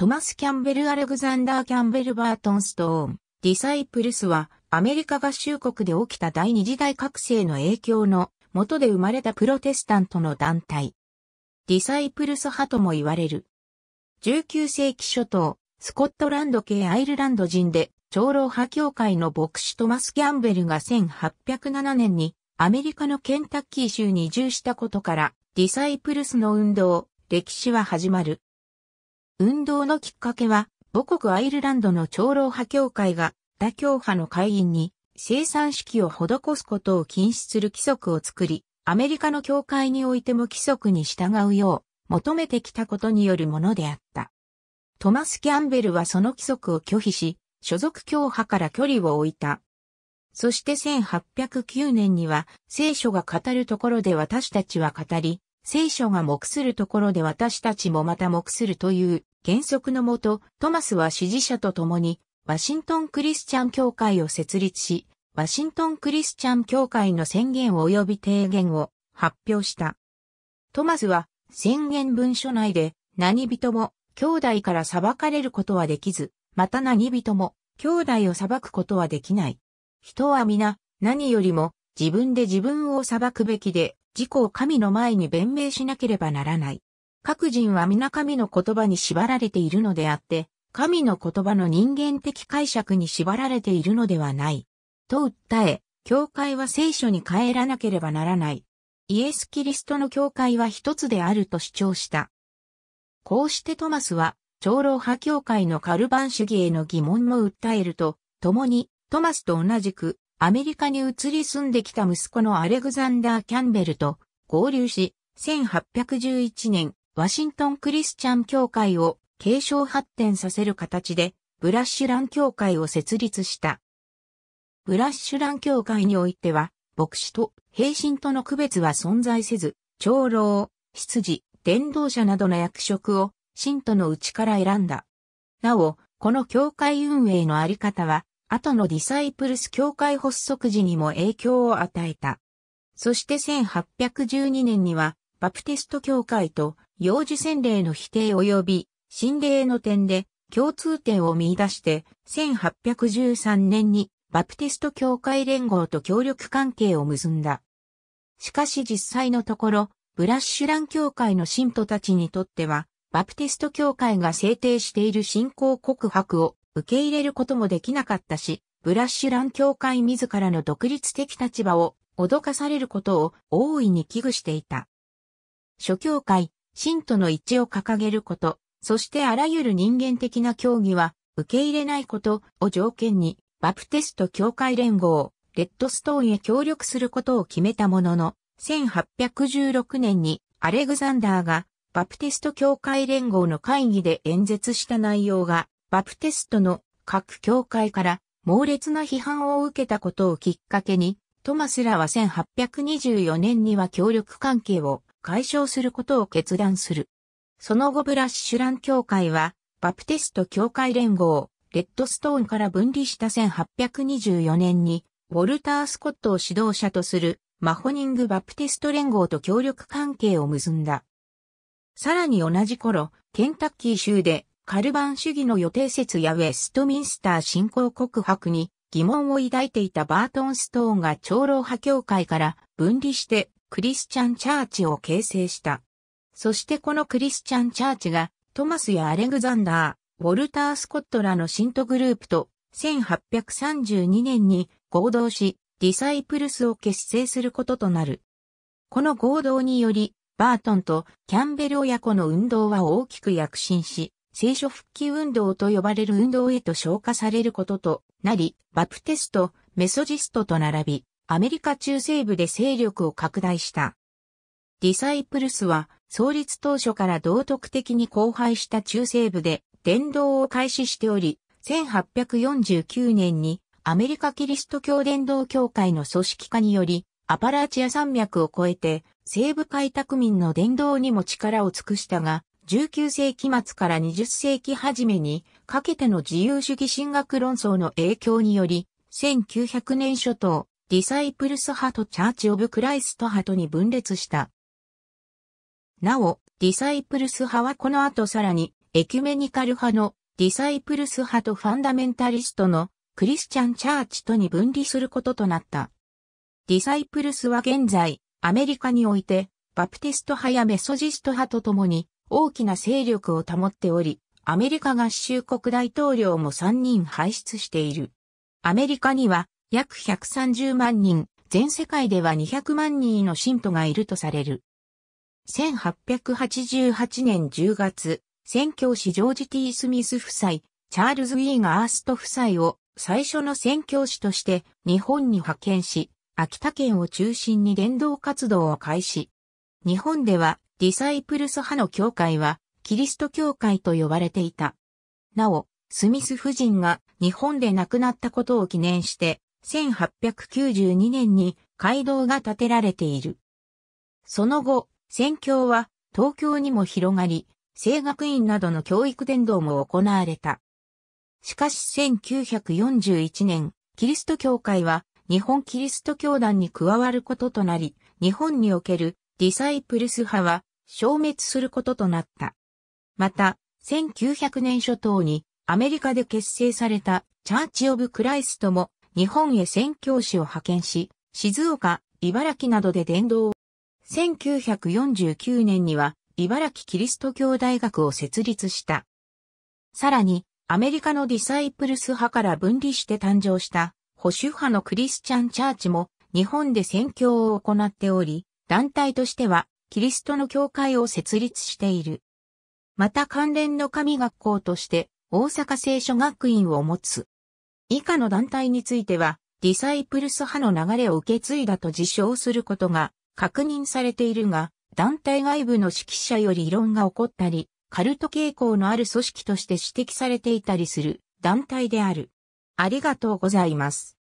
トマス・キャンベル・アレグザンダー・キャンベル・バートン・ストーン、ディサイプルスは、アメリカ合衆国で起きた第二次大覚醒の影響の元で生まれたプロテスタントの団体。ディサイプルス派とも言われる。19世紀初頭、スコットランド系アイルランド人で、長老派協会の牧師トマス・キャンベルが1807年にアメリカのケンタッキー州に移住したことから、ディサイプルスの運動、歴史は始まる。運動のきっかけは、母国アイルランドの長老派協会が、他教派の会員に、生産式を施すことを禁止する規則を作り、アメリカの教会においても規則に従うよう求めてきたことによるものであった。トマス・キャンベルはその規則を拒否し、所属教派から距離を置いた。そして1809年には、聖書が語るところで私たちは語り、聖書が黙するところで私たちもまた黙するという原則のもと、トマスは支持者と共に、ワシントンクリスチャン協会を設立し、ワシントンクリスチャン協会の宣言及び提言を発表した。トマスは宣言文書内で何人も兄弟から裁かれることはできず、また何人も兄弟を裁くことはできない。人は皆何よりも自分で自分を裁くべきで自己を神の前に弁明しなければならない。各人は皆神の言葉に縛られているのであって、神の言葉の人間的解釈に縛られているのではない。と訴え、教会は聖書に帰らなければならない。イエス・キリストの教会は一つであると主張した。こうしてトマスは、長老派教会のカルバン主義への疑問も訴えると、共に、トマスと同じく、アメリカに移り住んできた息子のアレグザンダー・キャンベルと合流し、1811年、ワシントンクリスチャン教会を継承発展させる形で、ブラッシュラン教会を設立した。ブラッシュラン教会においては、牧師と平身との区別は存在せず、長老、執事、伝道者などの役職を信徒のうちから選んだ。なお、この教会運営のあり方は、後のディサイプルス教会発足時にも影響を与えた。そして1812年には、バプテスト教会と幼児洗礼の否定及び、心霊の点で共通点を見出して、1813年にバプテスト教会連合と協力関係を結んだ。しかし実際のところ、ブラッシュラン教会の信徒たちにとっては、バプテスト教会が制定している信仰告白を受け入れることもできなかったし、ブラッシュラン教会自らの独立的立場を脅かされることを大いに危惧していた。諸教会、信徒の一致を掲げること、そしてあらゆる人間的な教義は受け入れないことを条件に、バプテスト教会連合、レッドストーンへ協力することを決めたものの、1816年にアレグザンダーがバプテスト教会連合の会議で演説した内容が、バプテストの各教会から猛烈な批判を受けたことをきっかけに、トマスらは1824年には協力関係を解消することを決断する。その後ブラッシュラン教会は、バプテスト教会連合、レッドストーンから分離した1824年に、ウォルター・スコットを指導者とするマホニング・バプテスト連合と協力関係を結んだ。さらに同じ頃、ケンタッキー州でカルバン主義の予定説やウェストミンスター信仰告白に疑問を抱いていたバートン・ストーンが長老派教会から分離してクリスチャンチャーチを形成した。そしてこのクリスチャンチャーチがトマスやアレグザンダー、ウォルター・スコットらの信徒グループと1832年に合同し、ディサイプルスを結成することとなる。この合同により、バートンとキャンベル親子の運動は大きく躍進し、聖書復帰運動と呼ばれる運動へと昇華されることとなり、バプテスト、メソジストと並び、アメリカ中西部で勢力を拡大した。ディサイプルスは創立当初から道徳的に荒廃した中西部で伝道を開始しており、1849年にアメリカキリスト教伝道協会の組織化により、アパラーチア山脈を越えて西部開拓民の伝道にも力を尽くしたが、19世紀末から20世紀初めにかけての自由主義進学論争の影響により、1900年初頭、ディサイプルス派とチャーチ・オブ・クライスト派とに分裂した。なお、ディサイプルス派はこの後さらに、エキュメニカル派のディサイプルス派とファンダメンタリストのクリスチャン・チャーチとに分離することとなった。ディサイプルスは現在、アメリカにおいて、バプティスト派やメソジスト派とともに大きな勢力を保っており、アメリカ合衆国大統領も3人輩出している。アメリカには約130万人、全世界では200万人の信徒がいるとされる。1888年10月、宣教師ジョージ・ T・ スミス夫妻、チャールズ・ウィーガースト夫妻を最初の宣教師として日本に派遣し、秋田県を中心に伝道活動を開始。日本ではディサイプルス派の教会はキリスト教会と呼ばれていた。なお、スミス夫人が日本で亡くなったことを記念して1892年に街道が建てられている。その後、宣教は東京にも広がり、生学院などの教育伝道も行われた。しかし1941年、キリスト教会は日本キリスト教団に加わることとなり、日本におけるディサイプルス派は消滅することとなった。また、1900年初頭にアメリカで結成されたチャーチ・オブ・クライストも日本へ宣教師を派遣し、静岡、茨城などで伝道を。1949年には、茨城キリスト教大学を設立した。さらに、アメリカのディサイプルス派から分離して誕生した保守派のクリスチャンチャーチも日本で宣教を行っており、団体としてはキリストの教会を設立している。また関連の神学校として大阪聖書学院を持つ。以下の団体については、ディサイプルス派の流れを受け継いだと自称することが確認されているが、団体外部の指揮者より異論が起こったり、カルト傾向のある組織として指摘されていたりする団体である。ありがとうございます。